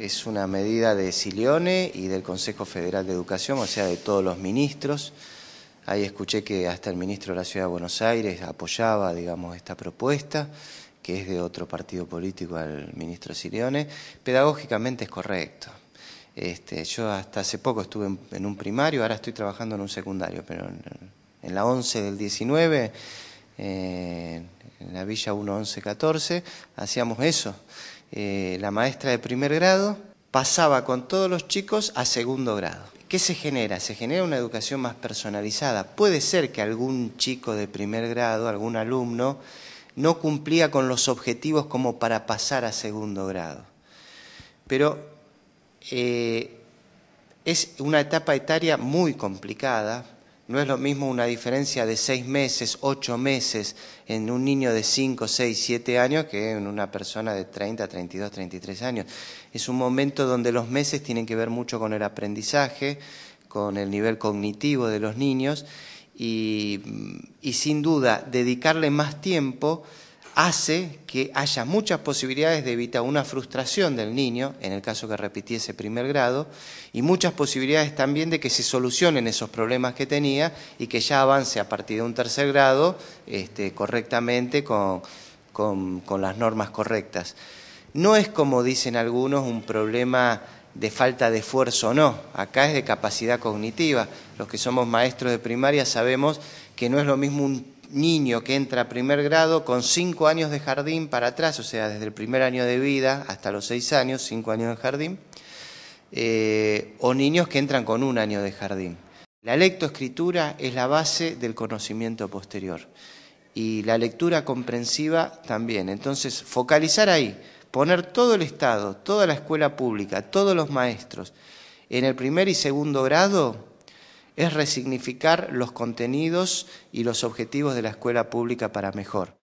es una medida de Silione y del Consejo Federal de Educación, o sea, de todos los ministros. Ahí escuché que hasta el ministro de la Ciudad de Buenos Aires apoyaba, digamos, esta propuesta, que es de otro partido político al ministro Sileone. Pedagógicamente es correcto. Este, yo hasta hace poco estuve en, un primario, ahora estoy trabajando en un secundario, pero en, la 11 del 19, eh, en la Villa 1114, hacíamos eso. Eh, la maestra de primer grado, pasaba con todos los chicos a segundo grado. ¿Qué se genera? Se genera una educación más personalizada. Puede ser que algún chico de primer grado, algún alumno, no cumplía con los objetivos como para pasar a segundo grado. Pero eh, es una etapa etaria muy complicada no es lo mismo una diferencia de seis meses, ocho meses en un niño de cinco, seis, siete años que en una persona de 30, 32, 33 años. Es un momento donde los meses tienen que ver mucho con el aprendizaje, con el nivel cognitivo de los niños y sin duda dedicarle más tiempo hace que haya muchas posibilidades de evitar una frustración del niño, en el caso que repitiese primer grado, y muchas posibilidades también de que se solucionen esos problemas que tenía y que ya avance a partir de un tercer grado este, correctamente con, las normas correctas. No es como dicen algunos un problema de falta de esfuerzo no, acá es de capacidad cognitiva. Los que somos maestros de primaria sabemos que no es lo mismo un niño que entra a primer grado con cinco años de jardín para atrás, o sea, desde el primer año de vida hasta los seis años, cinco años de jardín, eh, o niños que entran con un año de jardín. La lectoescritura es la base del conocimiento posterior y la lectura comprensiva también. Entonces, focalizar ahí, poner todo el Estado, toda la escuela pública, todos los maestros en el primer y segundo grado es resignificar los contenidos y los objetivos de la escuela pública para mejor.